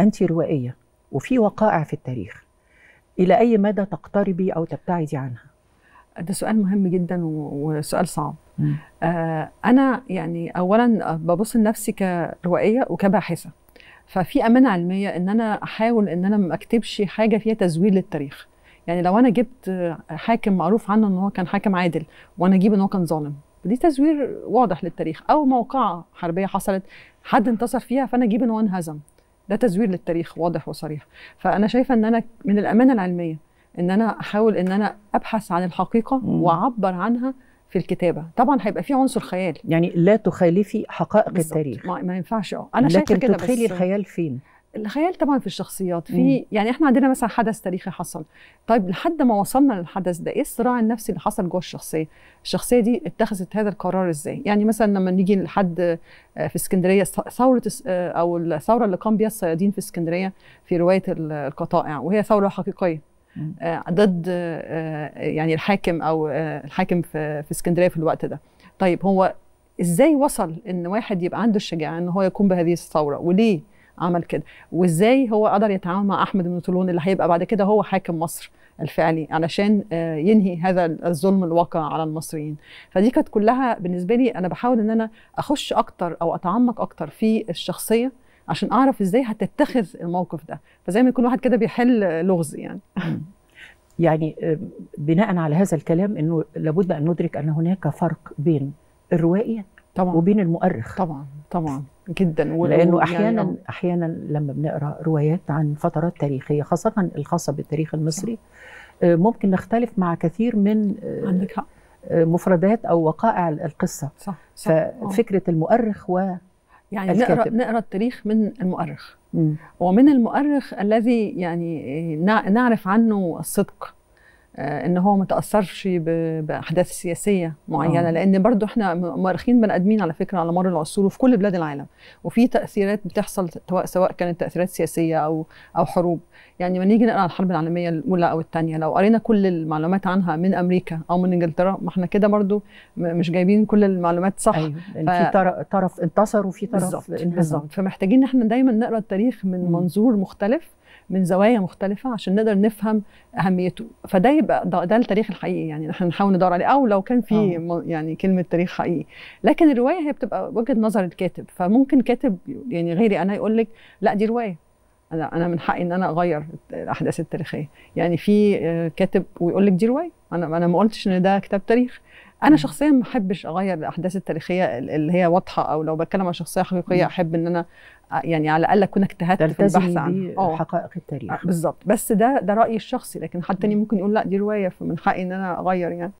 أنت روائية وفي وقائع في التاريخ إلى أي مدى تقتربي أو تبتعدي عنها؟ ده سؤال مهم جدا وسؤال صعب آه أنا يعني أولا ببص لنفسي كروائية وكباحثة ففي أمانة علمية إن أنا أحاول إن أنا ما أكتبش حاجة فيها تزوير للتاريخ يعني لو أنا جبت حاكم معروف عنه إن هو كان حاكم عادل وأنا أجيب إن هو كان ظالم دي تزوير واضح للتاريخ او موقعه حربيه حصلت حد انتصر فيها فانا اجيب ان هو انهزم ده تزوير للتاريخ واضح وصريح فانا شايفه ان انا من الامانه العلميه ان انا احاول ان انا ابحث عن الحقيقه واعبر عنها في الكتابه طبعا هيبقى في عنصر خيال يعني لا تخالفي حقائق بالزبط. التاريخ ما, ما ينفعش اه انا شايفه كده لكن تدخلي الخيال فين الخيال طبعا في الشخصيات في يعني احنا عندنا مثلا حدث تاريخي حصل طيب لحد ما وصلنا للحدث ده ايه الصراع النفسي اللي حصل جوه الشخصيه الشخصيه دي اتخذت هذا القرار ازاي يعني مثلا لما نيجي لحد آه، في اسكندريه ثوره آه، او الثوره اللي قام بها الصيادين في اسكندريه في روايه القطائع وهي ثوره حقيقيه آه، ضد يعني الحاكم او الحاكم في اسكندريه في الوقت ده طيب هو ازاي وصل ان واحد يبقى عنده الشجاعه ان هو يقوم بهذه الثوره وليه عمل كده وازاي هو قدر يتعامل مع احمد بن طولون اللي هيبقى بعد كده هو حاكم مصر الفعلي علشان آه، ينهي هذا الظلم الواقع على المصريين فدي كانت كلها بالنسبه لي انا بحاول ان انا اخش اكتر او اتعمق اكتر في الشخصيه عشان اعرف ازاي هتتخذ الموقف ده فزي ما يكون واحد كده بيحل لغز يعني يعني آه، بناء على هذا الكلام انه لابد ان ندرك ان هناك فرق بين الروائي طبعا وبين المؤرخ طبعا طبعا جدا لانه يعني احيانا يعني احيانا لما بنقرا روايات عن فترات تاريخيه خاصه الخاصه بالتاريخ المصري آه، ممكن نختلف مع كثير من آه، عندك حق آه، مفردات او وقائع القصه صح, صح. ففكره أوه. المؤرخ و يعني نقرا نقرا التاريخ من المؤرخ مم. ومن المؤرخ الذي يعني نعرف عنه الصدق آه، ان هو ما تاثرش باحداث سياسيه معينه آه. لان برضو احنا مؤرخين بني ادمين على فكره على مر العصور وفي كل بلاد العالم وفي تاثيرات بتحصل سواء كانت تاثيرات سياسيه او او حروب يعني لما نيجي نقرا الحرب العالميه الاولى او الثانيه لو قرينا كل المعلومات عنها من امريكا او من انجلترا ما احنا كده برضو مش جايبين كل المعلومات صح أيوة. ف... في طرف انتصر وفي طرف بالظبط فمحتاجين ان احنا دايما نقرا التاريخ من منظور مختلف من زوايا مختلفه عشان نقدر نفهم اهميته فده يبقى ده, ده التاريخ الحقيقي يعني احنا نحاول ندور عليه او لو كان في آه. يعني كلمه تاريخ حقيقي لكن الروايه هي بتبقى وجهه نظر الكاتب فممكن كاتب يعني غيري انا يقول لك لا دي روايه انا انا من حقي ان انا اغير الاحداث التاريخيه يعني في آه، كاتب ويقول لك دي روايه انا انا ما قلتش ان ده كتاب تاريخ انا شخصيا ما بحبش اغير الاحداث التاريخيه اللي هي واضحه او لو بتكلم عن شخصيه حقيقيه احب ان انا آه، يعني على الاقل اكون اجتهدت في البحث عن آه، حقائق التاريخ آه، بالظبط بس ده ده رايي الشخصي لكن حد تاني ممكن يقول لا دي روايه فمن حقي ان انا اغير يعني